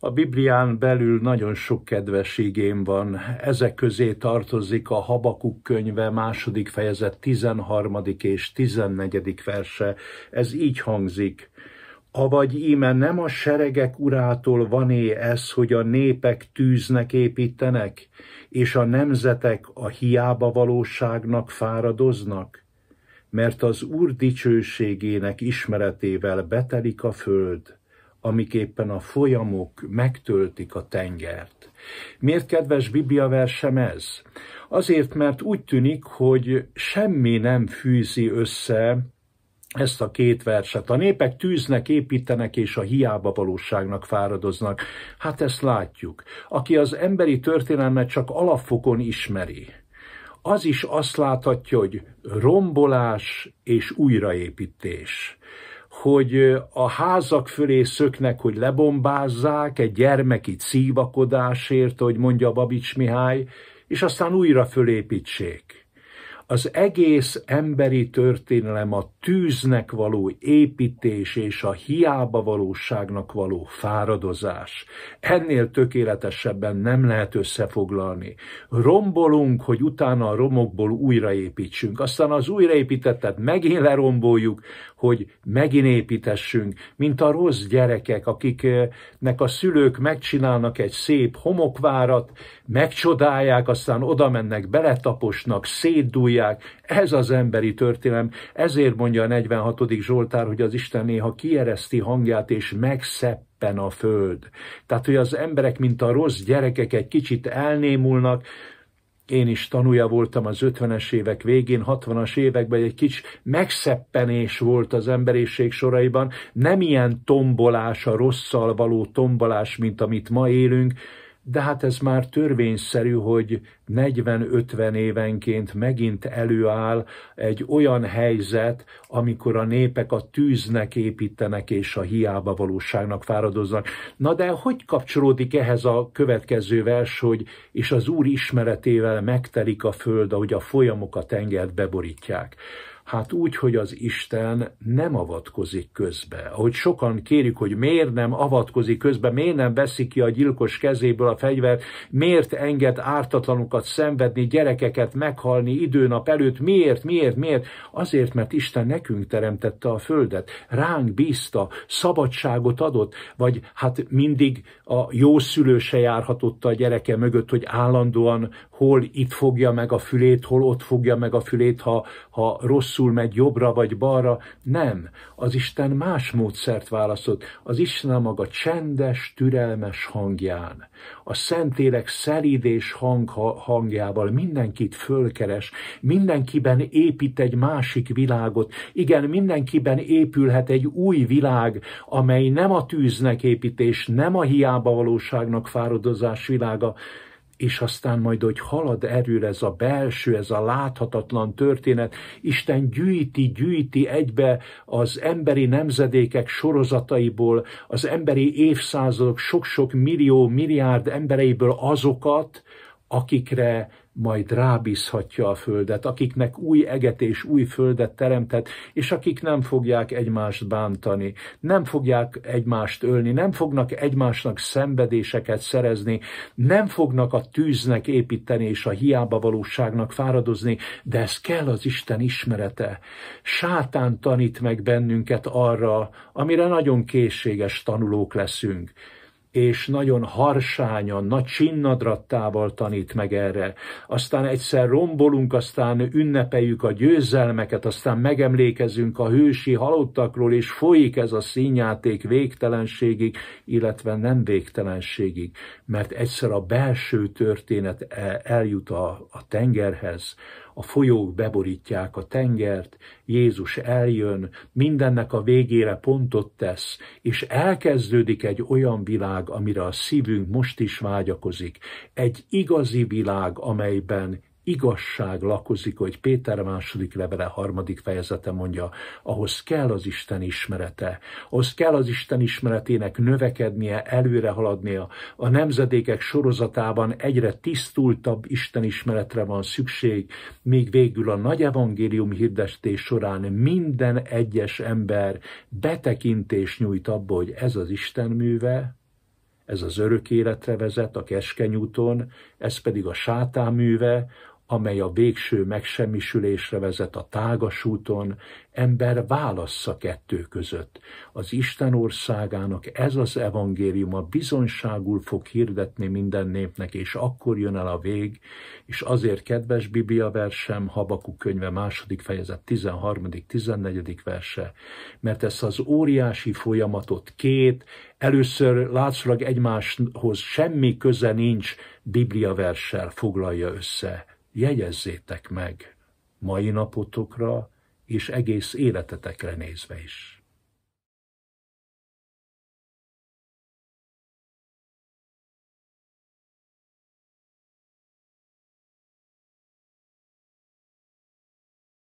A Biblián belül nagyon sok kedves igém van. Ezek közé tartozik a Habakuk könyve második fejezet 13. és 14. verse. Ez így hangzik. Avagy íme nem a seregek urától van van-é ez, hogy a népek tűznek építenek, és a nemzetek a hiába valóságnak fáradoznak? Mert az Úr dicsőségének ismeretével betelik a föld amiképpen a folyamok megtöltik a tengert. Miért kedves Biblia versem ez? Azért, mert úgy tűnik, hogy semmi nem fűzi össze ezt a két verset. A népek tűznek, építenek és a hiába valóságnak fáradoznak. Hát ezt látjuk. Aki az emberi történelmet csak alapfokon ismeri, az is azt láthatja, hogy rombolás és újraépítés hogy a házak fölé szöknek, hogy lebombázzák, egy gyermeki szívakodásért, hogy mondja Babics Mihály, és aztán újra fölépítsék. Az egész emberi történelem a tűznek való építés és a hiába valóságnak való fáradozás. Ennél tökéletesebben nem lehet összefoglalni. Rombolunk, hogy utána a romokból újraépítsünk. Aztán az újraépítettet megint leromboljuk, hogy megint építessünk, mint a rossz gyerekek, akiknek a szülők megcsinálnak egy szép homokvárat, megcsodálják, aztán oda mennek, beletaposnak, szétdújják, írják. Ez az emberi történelem. Ezért mondja a 46. Zsoltár, hogy az Isten néha kiereszti hangját és megszep a föld. Tehát, hogy az emberek, mint a rossz gyerekek egy kicsit elnémulnak, én is tanulja voltam az 50-es évek végén, 60-as években, egy kicsi megszeppenés volt az emberiség soraiban, nem ilyen tombolás, a rosszal való tombolás, mint amit ma élünk, de hát ez már törvényszerű, hogy 40-50 évenként megint előáll egy olyan helyzet, amikor a népek a tűznek építenek és a hiába valóságnak fáradoznak. Na de hogy kapcsolódik ehhez a következő vers, hogy és az Úr ismeretével megtelik a föld, ahogy a folyamok a tengert beborítják? Hát úgy, hogy az Isten nem avatkozik közbe. Ahogy sokan kérik, hogy miért nem avatkozik közbe, miért nem veszi ki a gyilkos kezéből a fegyvert, miért enged ártatlanokat szenvedni, gyerekeket meghalni időnap előtt, miért, miért, miért? Azért, mert Isten nekünk teremtette a földet, ránk bízta, szabadságot adott, vagy hát mindig a jó szülő se járhatott a gyereke mögött, hogy állandóan hol itt fogja meg a fülét, hol ott fogja meg a fülét, ha, ha rossz rosszul megy jobbra vagy balra. Nem, az Isten más módszert választott. Az Isten a maga csendes, türelmes hangján, a szentélek szelíd és hang, hangjával mindenkit fölkeres, mindenkiben épít egy másik világot, igen, mindenkiben épülhet egy új világ, amely nem a tűznek építés, nem a hiába valóságnak fáradozás világa, és aztán majd, hogy halad erről ez a belső, ez a láthatatlan történet, Isten gyűjti, gyűjti egybe az emberi nemzedékek sorozataiból, az emberi évszázadok sok-sok millió, milliárd embereiből azokat, akikre majd rábízhatja a földet, akiknek új eget és új földet teremtett, és akik nem fogják egymást bántani, nem fogják egymást ölni, nem fognak egymásnak szenvedéseket szerezni, nem fognak a tűznek építeni és a hiába valóságnak fáradozni, de ez kell az Isten ismerete. Sátán tanít meg bennünket arra, amire nagyon készséges tanulók leszünk és nagyon harsányan, nagy csinnadrattával tanít meg erre. Aztán egyszer rombolunk, aztán ünnepeljük a győzelmeket, aztán megemlékezünk a hősi halottakról, és folyik ez a színjáték végtelenségig, illetve nem végtelenségig, mert egyszer a belső történet e- eljut a, a tengerhez, a folyók beborítják a tengert, Jézus eljön, mindennek a végére pontot tesz, és elkezdődik egy olyan világ, amire a szívünk most is vágyakozik, egy igazi világ, amelyben igazság lakozik, hogy Péter második levele harmadik fejezete mondja, ahhoz kell az Isten ismerete, ahhoz kell az Isten ismeretének növekednie, előre haladnia, a nemzedékek sorozatában egyre tisztultabb Isten ismeretre van szükség, még végül a nagy evangélium hirdetés során minden egyes ember betekintés nyújt abba, hogy ez az Isten műve, ez az örök életre vezet a keskeny úton, ez pedig a sátán műve, amely a végső megsemmisülésre vezet a tágas úton, ember válassza kettő között. Az Isten országának ez az evangéliuma bizonságul fog hirdetni minden népnek, és akkor jön el a vég, és azért kedves Biblia versem, Habakuk könyve második fejezet 13. 14. verse, mert ezt az óriási folyamatot két, először látszólag egymáshoz semmi köze nincs Biblia verssel foglalja össze jegyezzétek meg mai napotokra és egész életetekre nézve is.